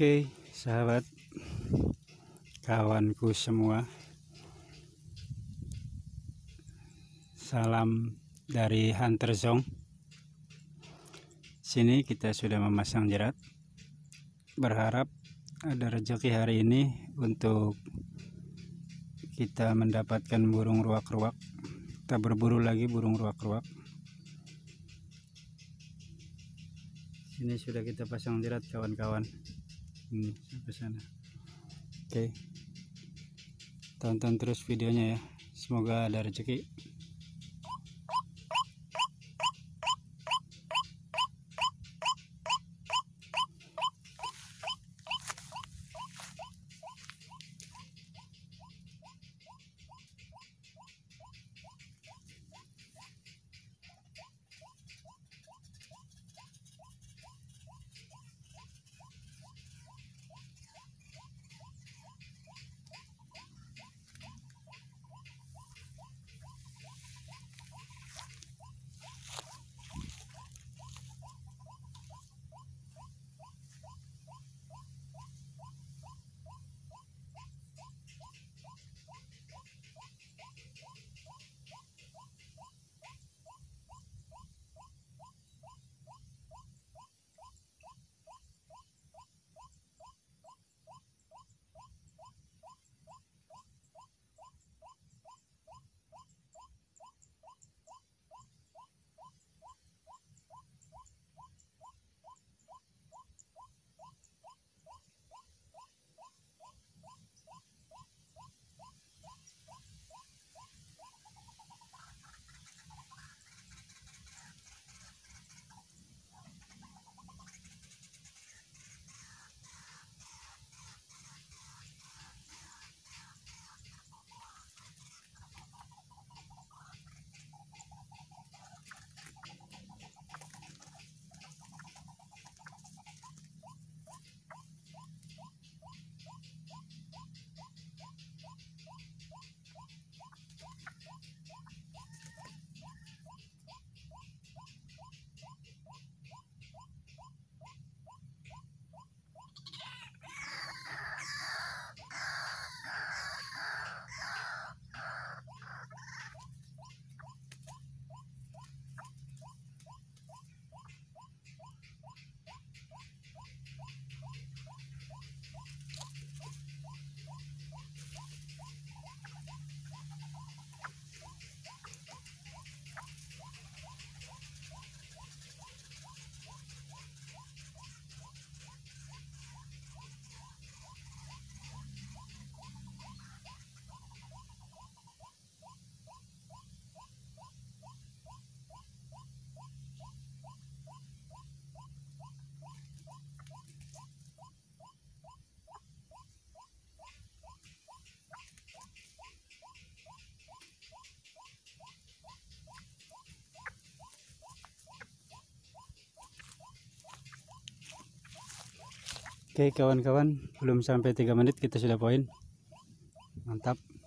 Oke, sahabat kawanku semua. Salam dari Hunter Zong. Sini kita sudah memasang jerat. Berharap ada rezeki hari ini untuk kita mendapatkan burung ruak-ruak. Kita berburu lagi burung ruak-ruak. Sini sudah kita pasang jerat kawan-kawan ini hmm, sampai sana oke okay. tonton terus videonya ya semoga ada rezeki Oke kawan-kawan, belum sampai 3 menit kita sudah poin. Mantap.